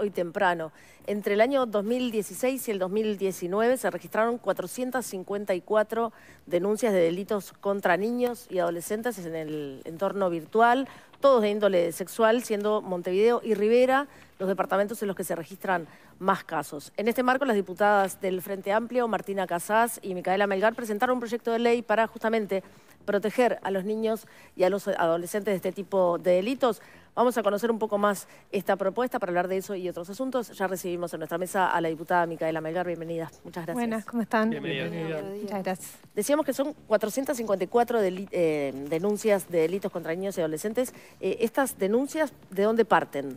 hoy temprano. Entre el año 2016 y el 2019 se registraron 454 denuncias de delitos contra niños y adolescentes en el entorno virtual, todos de índole sexual, siendo Montevideo y Rivera los departamentos en los que se registran más casos. En este marco, las diputadas del Frente Amplio, Martina Casás y Micaela Melgar, presentaron un proyecto de ley para justamente proteger a los niños y a los adolescentes de este tipo de delitos. Vamos a conocer un poco más esta propuesta para hablar de eso y otros asuntos. Ya recibimos en nuestra mesa a la diputada Micaela Melgar. Bienvenida. Muchas gracias. Buenas, ¿cómo están? Bienvenida. Muchas gracias. Decíamos que son 454 eh, denuncias de delitos contra niños y adolescentes. Eh, ¿Estas denuncias de dónde parten?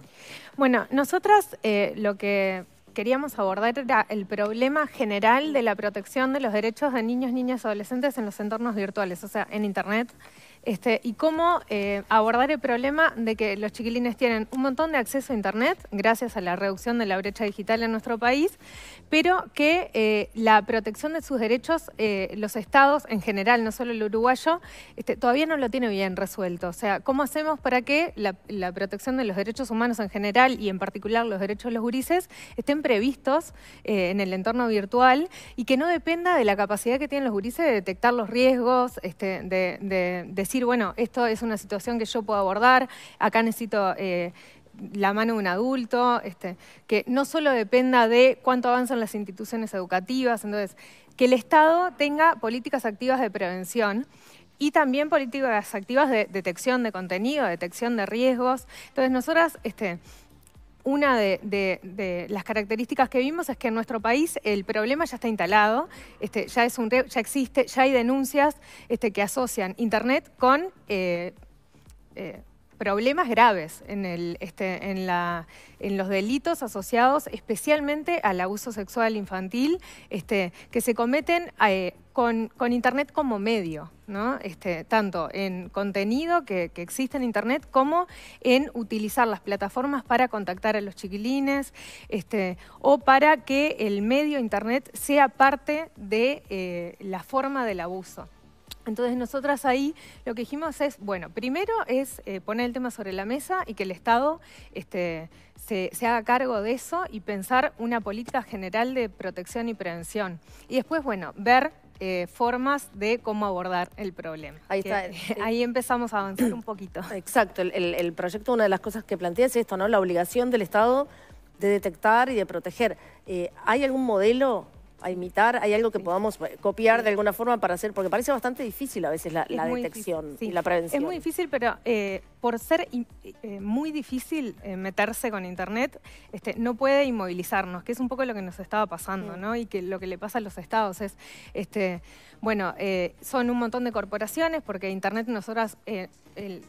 Bueno, nosotras eh, lo que queríamos abordar era el problema general de la protección de los derechos de niños, niñas y adolescentes en los entornos virtuales, o sea, en Internet este, y cómo eh, abordar el problema de que los chiquilines tienen un montón de acceso a Internet, gracias a la reducción de la brecha digital en nuestro país, pero que eh, la protección de sus derechos, eh, los estados en general, no solo el uruguayo, este, todavía no lo tiene bien resuelto. O sea, ¿cómo hacemos para que la, protección de los derechos humanos en general y en particular los derechos de los gurises estén previstos en el entorno virtual y que no dependa de la capacidad que tienen los gurises de detectar los riesgos, este, de, de, de decir, bueno, esto es una situación que yo puedo abordar, acá necesito eh, la mano de un adulto, este, que no solo dependa de cuánto avanzan las instituciones educativas, entonces, que el Estado tenga políticas activas de prevención y también políticas activas de detección de contenido, detección de riesgos. Entonces, nosotras... Este, una de, las características que vimos es que en nuestro país el problema ya está instalado, este, ya, existe, ya hay denuncias este, que asocian Internet con... Eh, eh, problemas graves este, en, los delitos asociados especialmente al abuso sexual infantil este, que se cometen eh, con, Internet como medio, este, tanto en contenido que, existe en Internet como en utilizar las plataformas para contactar a los chiquilines o para que el medio Internet sea parte de eh, la forma del abuso. Entonces nosotras ahí lo que dijimos es, bueno, primero es eh, poner el tema sobre la mesa y que el Estado este, se, haga cargo de eso y pensar una política general de protección y prevención. Y después, bueno, ver eh, formas de cómo abordar el problema. Ahí, está. ahí empezamos a avanzar un poquito. Exacto, el, proyecto, una de las cosas que plantea es esto, ¿no? La obligación del Estado de detectar y de proteger. Eh, ¿Hay algún modelo a imitar? ¿Hay algo que podamos eh, copiar de alguna forma para hacer? Porque parece bastante difícil a veces la, detección y la prevención. Es muy difícil, pero eh, por ser eh, muy difícil meterse con Internet, este, no puede inmovilizarnos, que es un poco lo que nos estaba pasando, ¿no? Y que lo que le pasa a los estados es, este, bueno, son un montón de corporaciones, porque Internet nosotras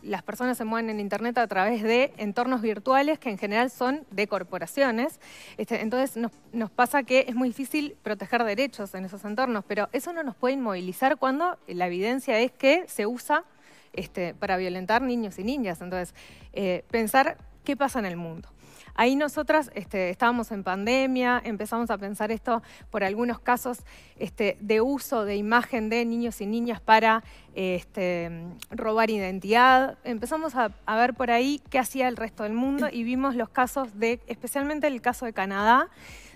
las personas se mueven en Internet a través de entornos virtuales que en general son de corporaciones. Este, entonces nos, pasa que es muy difícil proteger derechos en esos entornos, pero eso no nos puede inmovilizar cuando la evidencia es que se usa este, para violentar niños y niñas. Entonces, eh, pensar qué pasa en el mundo. Ahí nosotras este, estábamos en pandemia, empezamos a pensar esto por algunos casos este, de uso de imagen de niños y niñas para este, robar identidad. Empezamos a, ver por ahí qué hacía el resto del mundo y vimos los casos de, especialmente el caso de Canadá,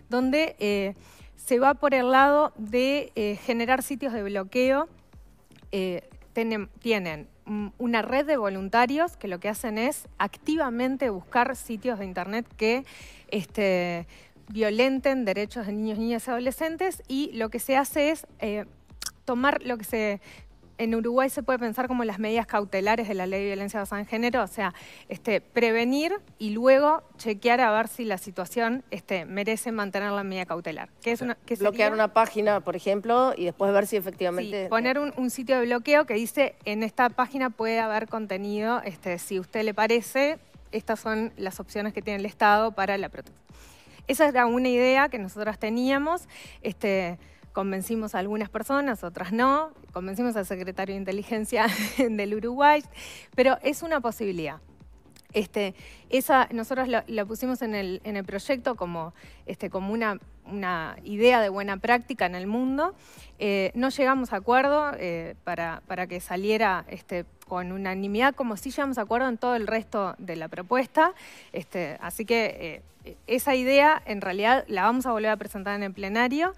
donde eh, se va por el lado de eh, generar sitios de bloqueo. Eh, tienen una red de voluntarios que lo que hacen es activamente buscar sitios de internet que este, violenten derechos de niños, niñas y adolescentes y lo que se hace es eh, tomar lo que se en Uruguay se puede pensar como las medidas cautelares de la ley de violencia basada en género, o sea, este, prevenir y luego chequear a ver si la situación este, merece mantener la medida cautelar. Que es Bloquear una página, por ejemplo, y después ver si efectivamente... poner un, sitio de bloqueo que dice en esta página puede haber contenido, este, si usted le parece, estas son las opciones que tiene el Estado para la protección. Esa era una idea que nosotros teníamos. Este, convencimos a algunas personas, otras no, convencimos al secretario de Inteligencia del Uruguay, pero es una posibilidad. Este, esa, nosotros la, pusimos en el, proyecto como, este, una, idea de buena práctica en el mundo. Eh, no llegamos a acuerdo eh, para, que saliera este, con unanimidad, como si llegamos a acuerdo en todo el resto de la propuesta. así que eh, esa idea en realidad la vamos a volver a presentar en el plenario,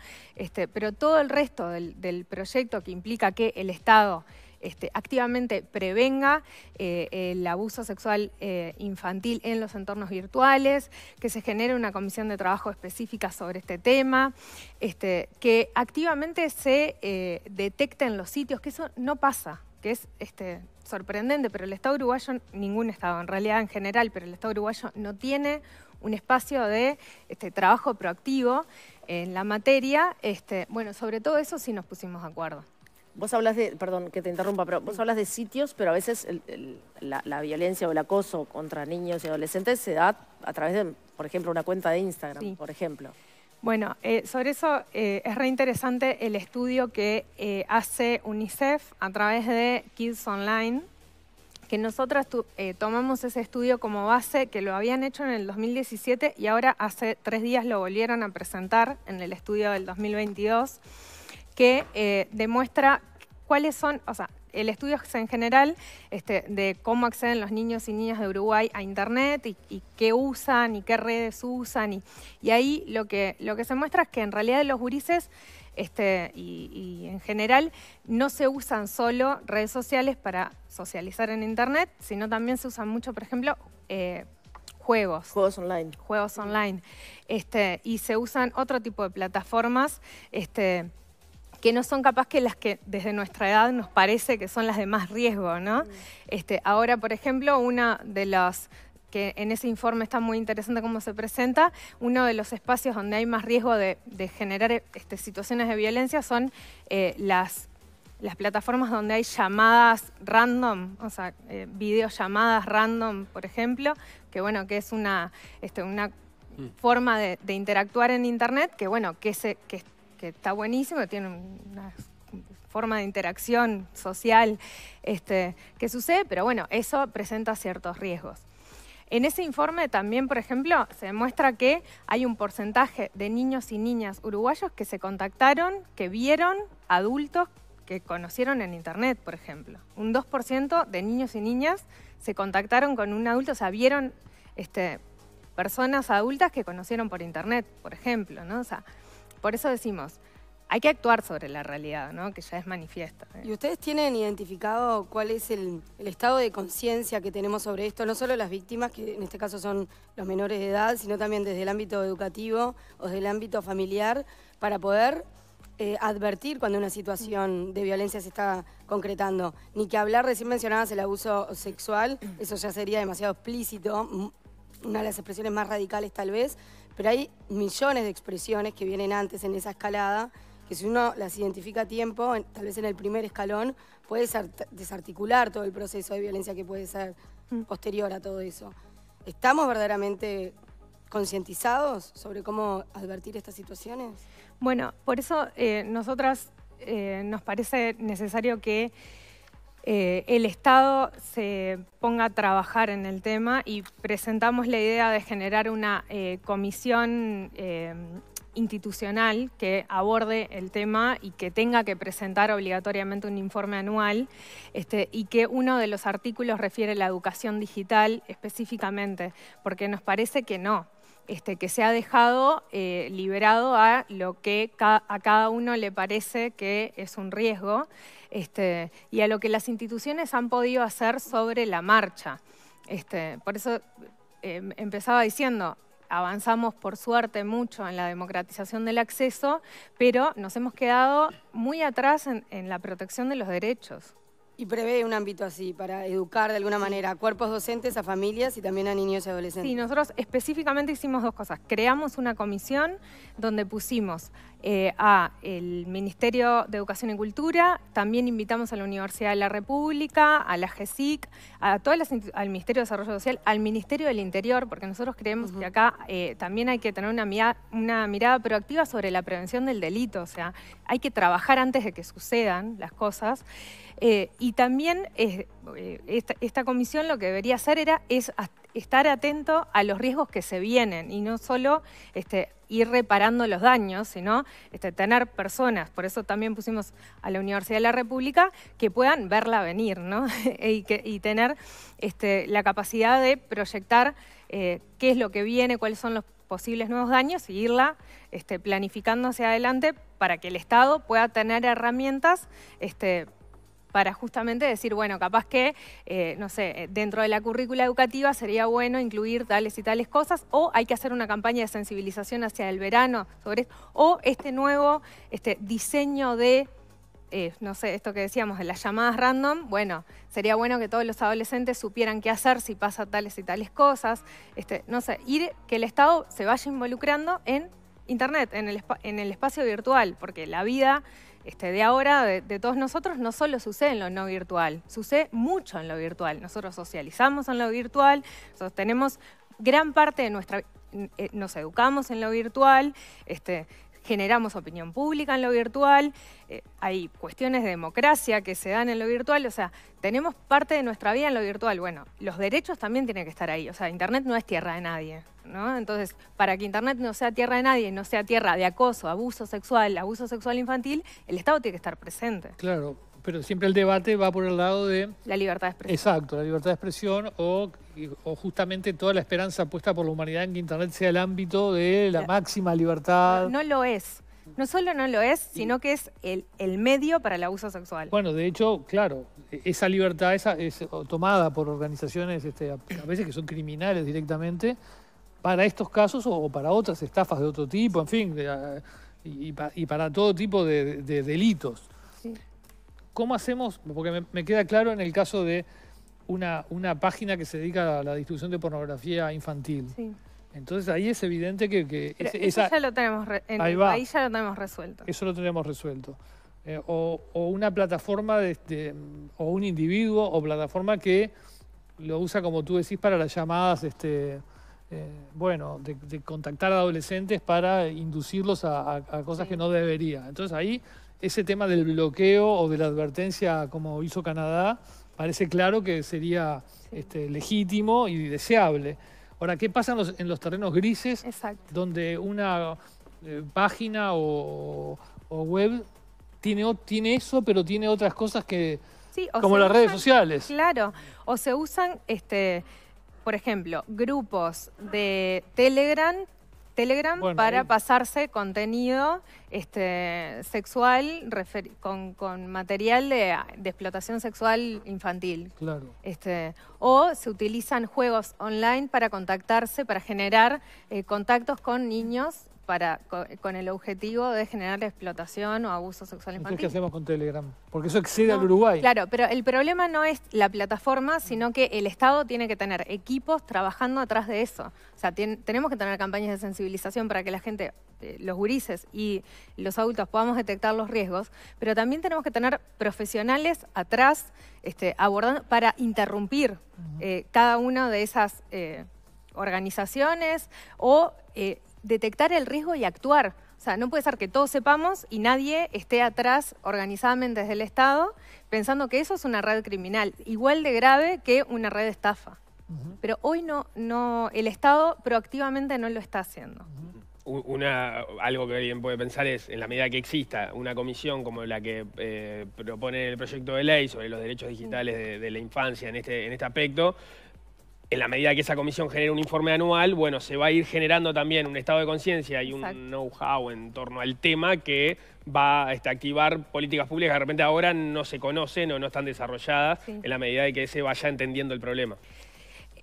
pero todo el resto del proyecto que implica que el Estado este, activamente prevenga eh, el abuso sexual eh, infantil en los entornos virtuales, que se genere una comisión de trabajo específica sobre este tema, este, que activamente se eh, detecten los sitios, que eso no pasa, que es este, sorprendente, pero el Estado uruguayo, ningún Estado en realidad en general, pero el Estado uruguayo no tiene un espacio de trabajo proactivo en la materia. bueno, sobre todo eso sí nos pusimos de acuerdo. Vos hablas de, perdón que te interrumpa, pero vos hablas de sitios, pero a veces la, violencia o el acoso contra niños y adolescentes se da a través de, por ejemplo, una cuenta de Instagram, por ejemplo. Bueno, eh, sobre eso eh, es reinteresante interesante el estudio que eh, hace UNICEF a través de Kids Online, que nosotras tomamos ese estudio como base, que lo habían hecho en el 2017 y ahora hace tres días lo volvieron a presentar en el estudio del 2022, que demuestra cuáles son, o sea, el estudio en general este, de cómo acceden los niños y niñas de Uruguay a Internet y, qué usan y qué redes usan. Y, ahí lo que, lo que se muestra es que en realidad los gurises este, y, en general no se usan solo redes sociales para socializar en Internet, sino también se usan mucho, por ejemplo, eh, juegos. Juegos online. Juegos online. Este, y se usan otro tipo de plataformas. Este, que no son capaz que las que desde nuestra edad nos parece que son las de más riesgo, ¿no? Mm. Este, ahora, por ejemplo, una de las que en ese informe está muy interesante cómo se presenta, uno de los espacios donde hay más riesgo de, generar este, situaciones de violencia son eh, las, plataformas donde hay llamadas random, o sea, eh, videollamadas random, por ejemplo, que bueno, que es una, este, mm. forma de, interactuar en Internet, que bueno, que, se, que que está buenísimo, tiene una forma de interacción social este, que sucede, pero bueno, eso presenta ciertos riesgos. En ese informe también, por ejemplo, se demuestra que hay un porcentaje de niños y niñas uruguayos que se contactaron, que vieron adultos que conocieron en Internet, por ejemplo. Un 2% de niños y niñas se contactaron con un adulto, o sea, vieron este, personas adultas que conocieron por Internet, por ejemplo. ¿no? O sea, por eso decimos, hay que actuar sobre la realidad, ¿no? que ya es manifiesta. ¿eh? ¿Y ustedes tienen identificado cuál es el, estado de conciencia que tenemos sobre esto? No solo las víctimas, que en este caso son los menores de edad, sino también desde el ámbito educativo o desde el ámbito familiar, para poder eh, advertir cuando una situación de violencia se está concretando. Ni que hablar, recién mencionabas el abuso sexual, eso ya sería demasiado explícito, una de las expresiones más radicales tal vez, pero hay millones de expresiones que vienen antes en esa escalada, que si uno las identifica a tiempo, tal vez en el primer escalón, puede desarticular todo el proceso de violencia que puede ser mm. posterior a todo eso. ¿Estamos verdaderamente concientizados sobre cómo advertir estas situaciones? Bueno, por eso eh, nosotras eh, nos parece necesario que eh, el Estado se ponga a trabajar en el tema y presentamos la idea de generar una eh, comisión eh, institucional que aborde el tema y que tenga que presentar obligatoriamente un informe anual este, y que uno de los artículos refiere a la educación digital específicamente, porque nos parece que no. Este, que se ha dejado eh, liberado a lo que a cada uno le parece que es un riesgo este, y a lo que las instituciones han podido hacer sobre la marcha. Este, por eso em, empezaba diciendo, avanzamos por suerte mucho en la democratización del acceso, pero nos hemos quedado muy atrás en la protección de los derechos y prevé un ámbito así para educar de alguna manera a cuerpos docentes, a familias y también a niños y adolescentes. Sí, nosotros específicamente hicimos dos cosas. Creamos una comisión donde pusimos eh, a el Ministerio de Educación y Cultura, también invitamos a la Universidad de la República, a la GESIC, a todas al Ministerio de Desarrollo Social, al Ministerio del Interior, porque nosotros creemos que acá eh, también hay que tener una, mirada, proactiva sobre la prevención del delito, o sea, hay que trabajar antes de que sucedan las cosas. Eh, y también esta, esta, comisión lo que debería hacer era es estar atento a los riesgos que se vienen y no solo este, ir reparando los daños, sino este, tener personas, por eso también pusimos a la Universidad de la República, que puedan verla venir, ¿no? y, tener este, la capacidad de proyectar eh, qué es lo que viene, cuáles son los posibles nuevos daños y irla este, planificando hacia adelante para que el Estado pueda tener herramientas este, para justamente decir, bueno, capaz que, eh, no sé, eh, dentro de la currícula educativa sería bueno incluir tales y tales cosas, o hay que hacer una campaña de sensibilización hacia el verano sobre o este nuevo este, diseño de eh, no sé, esto que decíamos de las llamadas random, bueno, sería bueno que todos los adolescentes supieran qué hacer si pasa tales y tales cosas, este, no sé, ir que el Estado se vaya involucrando en Internet, en el, en el espacio virtual, porque la vida este, de ahora, de, todos nosotros, no solo sucede en lo no virtual, sucede mucho en lo virtual. Nosotros socializamos en lo virtual, nosotros tenemos gran parte de nuestra... Eh, nos educamos en lo virtual, este, generamos opinión pública en lo virtual, eh, hay cuestiones de democracia que se dan en lo virtual, o sea, tenemos parte de nuestra vida en lo virtual. Bueno, los derechos también tienen que estar ahí, o sea, Internet no es tierra de nadie, ¿no? Entonces, para que Internet no sea tierra de nadie, no sea tierra de acoso, abuso sexual, abuso sexual infantil, el Estado tiene que estar presente. Claro, pero siempre el debate va por el lado de... La libertad de expresión. Exacto, la libertad de expresión o, justamente toda la esperanza puesta por la humanidad en que Internet sea el ámbito de la, máxima libertad. No, lo es. No solo no lo es, sino que es el, el, medio para el abuso sexual. Bueno, de hecho, claro, e, esa libertad esa es tomada por organizaciones este, a veces que son criminales directamente para estos casos o, para otras estafas de otro tipo, en fin, y, para todo tipo de, de delitos. ¿Cómo hacemos? Porque me, queda claro en el caso de una, una página que se dedica a la distribución de pornografía infantil. Entonces ahí es evidente que... lo tenemos ahí, ya lo tenemos resuelto. Eso lo tenemos resuelto. Eh, o, una plataforma de, o un individuo o plataforma que lo usa, como tú decís, para las llamadas, este, eh, bueno, de, contactar a adolescentes para inducirlos a, cosas que no debería. Entonces ahí ese tema del bloqueo o de la advertencia como hizo Canadá, parece claro que sería este, legítimo y deseable. Ahora, ¿qué pasa en los, terrenos grises donde una eh, página o, web tiene, tiene eso, pero tiene otras cosas que... como las redes sociales. Claro, o se usan, este, por ejemplo, grupos de Telegram Telegram para pasarse contenido este, sexual con, material de, explotación sexual infantil. Claro. Este, o se utilizan juegos online para contactarse, para generar eh, contactos con niños con el objetivo de generar explotación o abuso sexual infantil. ¿qué hacemos con Telegram? Porque eso excede al Uruguay. Claro, pero el problema no es la plataforma, sino que el Estado tiene que tener equipos trabajando atrás de eso. O sea, tenemos que tener campañas de sensibilización para que la gente, eh, los gurises y los adultos podamos detectar los riesgos, pero también tenemos que tener profesionales atrás este, abordando, para interrumpir eh, cada una de esas... Eh, organizaciones o detectar el riesgo y actuar. O sea, no puede ser que todos sepamos y nadie esté atrás organizadamente desde el Estado pensando que eso es una red criminal, igual de grave que una red de estafa. Pero hoy no, no, el Estado proactivamente no lo está haciendo. Una, algo que alguien puede pensar es, en la medida que exista una comisión como la que eh, propone el proyecto de ley sobre los derechos digitales de, de la infancia en este, en este aspecto, en la medida que esa comisión genere un informe anual, bueno, se va a ir generando también un estado de conciencia y un know-how en torno al tema que va este, a activar políticas públicas que de repente ahora no se conocen o no están desarrolladas en la medida de que se vaya entendiendo el problema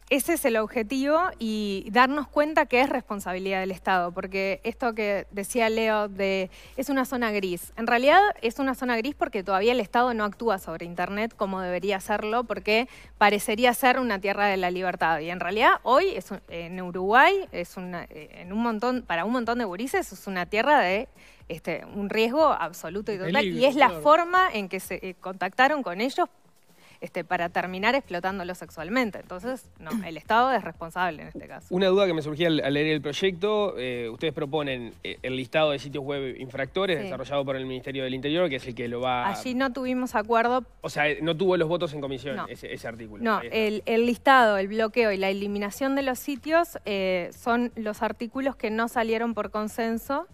ese es el objetivo y darnos cuenta que es responsabilidad del Estado, porque esto que decía Leo de es una zona gris. En realidad es una zona gris porque todavía el Estado no actúa sobre Internet como debería hacerlo, porque parecería ser una tierra de la libertad. Y en realidad hoy en Uruguay es una, en un montón para un montón de burises, es una tierra de este, un riesgo absoluto y total. y es la forma en que se eh, contactaron con ellos este, para terminar explotándolo sexualmente. Entonces, no, el Estado es responsable en este caso. Una duda que me surgía al, leer el proyecto, eh, ustedes proponen eh, el listado de sitios web infractores desarrollado por el Ministerio del Interior, que es el que lo va... Allí no tuvimos acuerdo. O sea, no tuvo los votos en comisión ese, artículo. No, el, listado, el bloqueo y la eliminación de los sitios eh, son los artículos que no salieron por consenso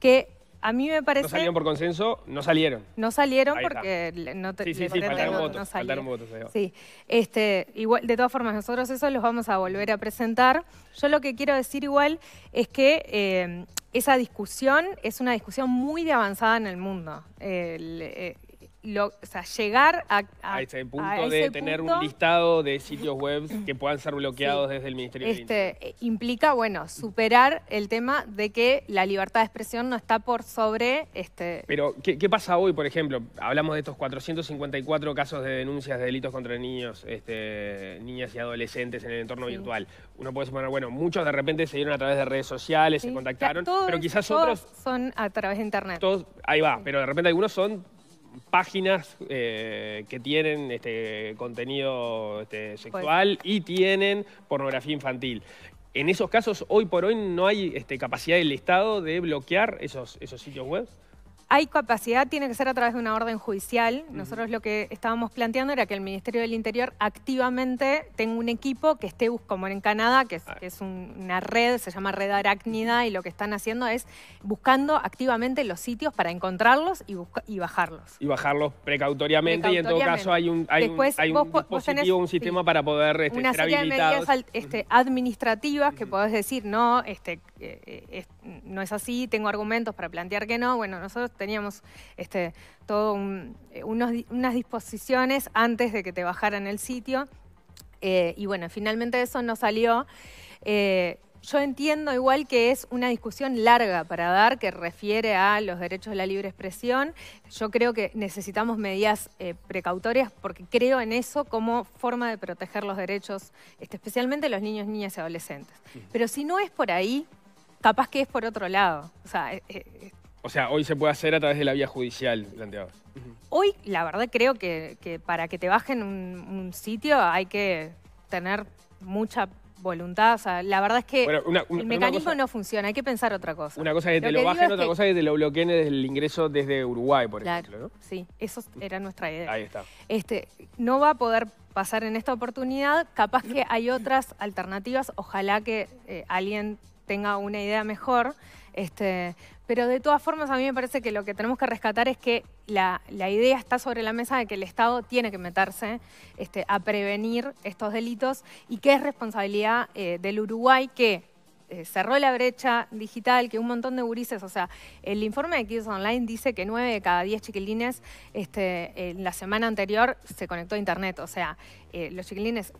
que a mí me parece... No salieron por consenso, no salieron. No salieron porque no te, sí, sí, sí, faltaron, votos, faltaron votos. Sí, este, igual, de todas formas, nosotros eso los vamos a volver a presentar. Yo lo que quiero decir igual es que eh, esa discusión es una discusión muy de avanzada en el mundo. Eh, o sea, llegar a, a, a ese punto de tener un listado de sitios web que puedan ser bloqueados desde el Ministerio este, de Interior. Eh, implica, bueno, superar el tema de que la libertad de expresión no está por sobre... este. Pero, ¿qué, pasa hoy, por ejemplo? Hablamos de estos 454 casos de denuncias de delitos contra niños, este, niñas y adolescentes en el entorno virtual. Uno puede suponer, bueno, muchos de repente se dieron a través de redes sociales, se contactaron, pero quizás todos otros... son a través de Internet. Todos, ahí va, pero de repente algunos son páginas eh, que tienen este, contenido este, pues. sexual y tienen pornografía infantil. En esos casos, hoy por hoy, no hay este, capacidad del Estado de bloquear esos, esos sitios web hay capacidad, tiene que ser a través de una orden judicial. Nosotros lo que estábamos planteando era que el Ministerio del Interior activamente tenga un equipo que esté, como en Canadá, que es, ah. una red, se llama Red Arácnida, y lo que están haciendo es buscando activamente los sitios para encontrarlos y, y bajarlos. Y bajarlos precautoriamente, y en todo caso hay un, hay un, hay dispositivo, un sistema para poder este, Una serie de medidas este, administrativas que podés decir, no, este, eh, no es así, tengo argumentos para plantear que no. Bueno, nosotros teníamos este, todo eh, unas disposiciones antes de que te bajaran el sitio. Eh, y bueno, finalmente eso no salió. Eh, yo entiendo igual que es una discusión larga para dar que refiere a los derechos de la libre expresión. Yo creo que necesitamos medidas precautorias porque creo en eso como forma de proteger los derechos, este, especialmente los niños, niñas y adolescentes. Pero si no es por ahí, capaz que es por otro lado. O sea, o sea, hoy se puede hacer a través de la vía judicial, planteabas. Hoy, la verdad, creo que, para que te bajen un, sitio hay que tener mucha voluntad. O sea, la verdad es que el mecanismo no funciona, hay que pensar otra cosa. Una cosa es que te lo, bajen, otra cosa es que te lo bloqueen desde el ingreso desde Uruguay, por ejemplo. Sí, eso era nuestra idea. Ahí está. Este, no va a poder pasar en esta oportunidad, capaz que hay otras alternativas, ojalá que eh, alguien tenga una idea mejor. Este, pero de todas formas, a mí me parece que lo que tenemos que rescatar es que la, idea está sobre la mesa de que el Estado tiene que meterse este, a prevenir estos delitos y que es responsabilidad eh, del Uruguay que eh, cerró la brecha digital, que un montón de gurises, o sea, el informe de Kids Online dice que 9 de cada 10 chiquilines este, en la semana anterior se conectó a Internet, o sea, eh, los chiquilines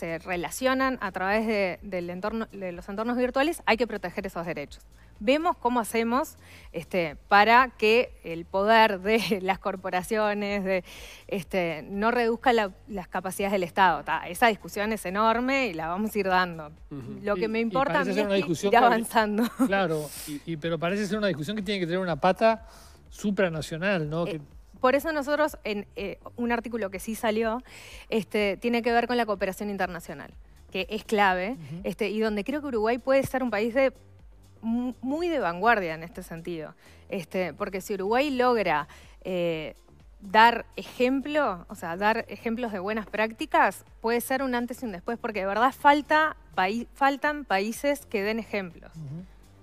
se relacionan a través de, del entorno, de los entornos virtuales, hay que proteger esos derechos. Vemos cómo hacemos este, para que el poder de las corporaciones de, este, no reduzca las capacidades del Estado. esa discusión es enorme y la vamos a ir dando. Lo que me importa a mí es ir avanzando. claro, y, pero parece ser una discusión que tiene que tener una pata supranacional, ¿no? Eh, por eso nosotros, en eh, un artículo que sí salió, este, tiene que ver con la cooperación internacional, que es clave, este, y donde creo que Uruguay puede ser un país muy de vanguardia en este sentido. Este, porque si Uruguay logra eh, dar ejemplo, o sea, dar ejemplos de buenas prácticas, puede ser un antes y un después, porque de verdad falta, faltan países que den ejemplos.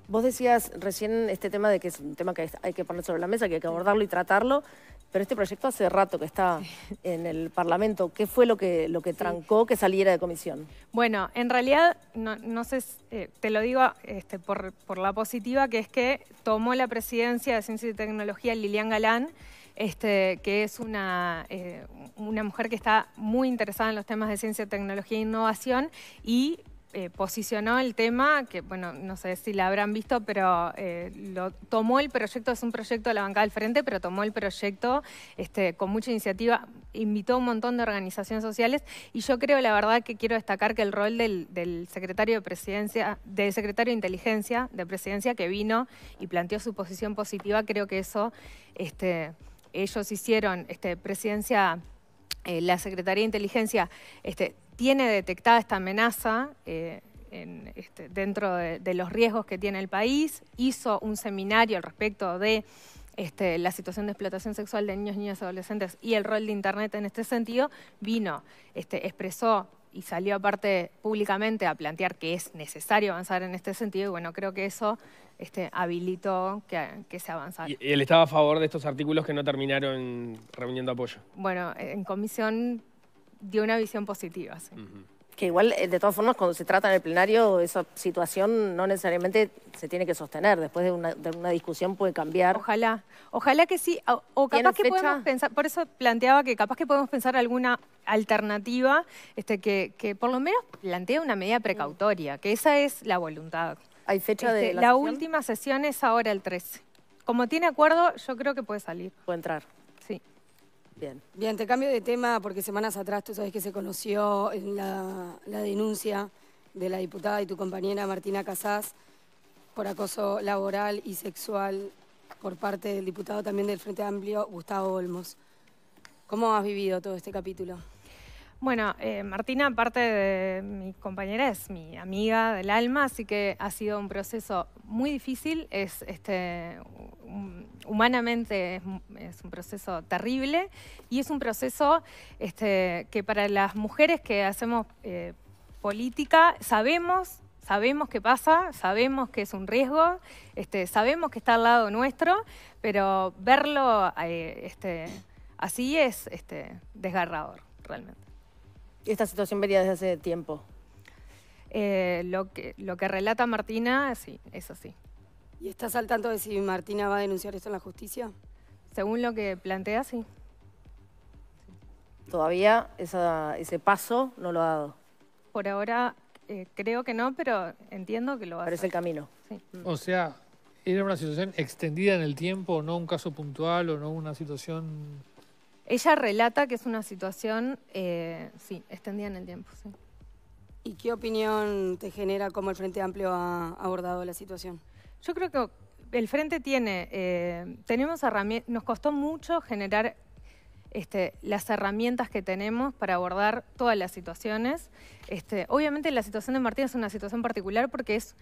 Vos decías recién este tema de que es un tema que hay que poner sobre la mesa, que hay que abordarlo y tratarlo pero este proyecto hace rato que está en el Parlamento. ¿Qué fue lo que, lo que trancó que saliera de comisión? Bueno, en realidad, no, sé, eh, te lo digo este, por, la positiva, que es que tomó la presidencia de Ciencia y Tecnología Lilian Galán, este, que es una, eh, una mujer que está muy interesada en los temas de ciencia, tecnología e innovación y eh, posicionó el tema, que bueno, no sé si la habrán visto, pero eh, lo, tomó el proyecto, es un proyecto de la bancada del frente, pero tomó el proyecto este, con mucha iniciativa, invitó a un montón de organizaciones sociales y yo creo, la verdad, que quiero destacar que el rol del, secretario de presidencia, del secretario de inteligencia de presidencia que vino y planteó su posición positiva, creo que eso este, ellos hicieron, este, presidencia, eh, la Secretaría de Inteligencia, este, tiene detectada esta amenaza eh, este, dentro de, los riesgos que tiene el país, hizo un seminario al respecto de este, la situación de explotación sexual de niños, niñas, adolescentes y el rol de Internet en este sentido, vino, este, expresó y salió aparte públicamente a plantear que es necesario avanzar en este sentido y bueno, creo que eso habilitó que, que, se avanzara. ¿Y él estaba a favor de estos artículos que no terminaron reuniendo apoyo? Bueno, en comisión dio una visión positiva. Sí. Que igual, eh, de todas formas, cuando se trata en el plenario, esa situación no necesariamente se tiene que sostener. Después de una, discusión puede cambiar. Ojalá, ojalá que sí. O, capaz que podemos pensar, por eso planteaba que capaz que podemos pensar alguna alternativa este, que, que por lo menos plantea una medida precautoria, que esa es la voluntad. ¿Hay fecha de este, la, última sesión es ahora el 13. Como tiene acuerdo, yo creo que puede salir. Puede entrar. Bien. Bien, te cambio de tema porque semanas atrás tú sabes que se conoció la, la denuncia de la diputada y tu compañera Martina Casás por acoso laboral y sexual por parte del diputado también del Frente Amplio, Gustavo Olmos. ¿Cómo has vivido todo este capítulo? Bueno, eh, Martina, aparte de mi compañera, es mi amiga del alma, así que ha sido un proceso muy difícil, es este, humanamente es, un proceso terrible y es un proceso este, que para las mujeres que hacemos eh, política sabemos sabemos qué pasa, sabemos que es un riesgo, este, sabemos que está al lado nuestro, pero verlo eh, este, así es desgarrador realmente. Esta situación venía desde hace tiempo. Eh, lo, que, lo que relata Martina, sí, eso sí. ¿Y estás al tanto de si Martina va a denunciar esto en la justicia? Según lo que plantea, sí. Todavía ese paso no lo ha dado. Por ahora eh, creo que no, pero entiendo que lo va a hacer. Pero es el camino. O sea, era una situación extendida en el tiempo, no un caso puntual o no una situación ella relata que es una situación, eh, sí, extendida en el tiempo. ¿Y qué opinión te genera cómo el Frente Amplio ha abordado la situación? Yo creo que el Frente tiene, eh, tenemos herramientas, nos costó mucho generar este, las herramientas que tenemos para abordar todas las situaciones. Este, obviamente la situación de Martínez es una situación particular porque es,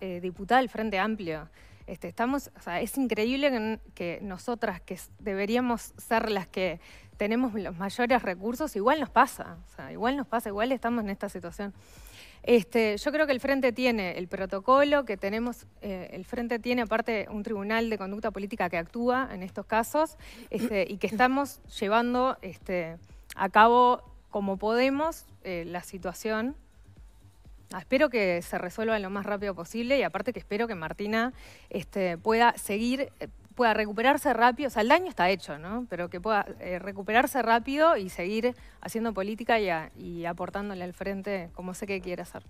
eh, diputada del Frente Amplio. Este, estamos, es increíble que, nosotras, que deberíamos ser las que tenemos los mayores recursos, igual nos pasa, o sea, igual nos pasa, igual estamos en esta situación. Este, yo creo que el Frente tiene el protocolo que tenemos, eh, el Frente tiene aparte un tribunal de conducta política que actúa en estos casos este, y que estamos llevando a cabo como podemos eh, la situación Ah, espero que se resuelva lo más rápido posible y aparte que espero que Martina este, pueda seguir, eh, pueda recuperarse rápido, o sea, el daño está hecho, ¿no? Pero que pueda eh, recuperarse rápido y seguir haciendo política y, aportándole al frente como sé que quiere hacer.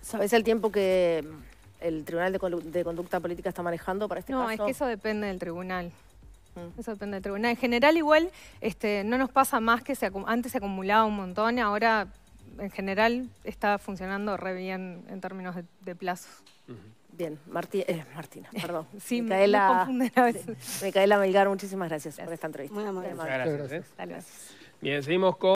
¿Sabes el tiempo que mm, el Tribunal de, Conducta Política está manejando para este caso? No, es que eso depende del tribunal. Mm. Eso depende del tribunal. En general, igual, este, no nos pasa más que antes se acumulaba un montón, ahora en general está funcionando re bien en términos de, plazos. Bien, eh, Martina, perdón. sí, Micaela, me, a veces. Micaela Melgar, muchísimas gracias, por esta entrevista. Muy amable. Muchas gracias. ¿eh? gracias. gracias. Bien, seguimos con...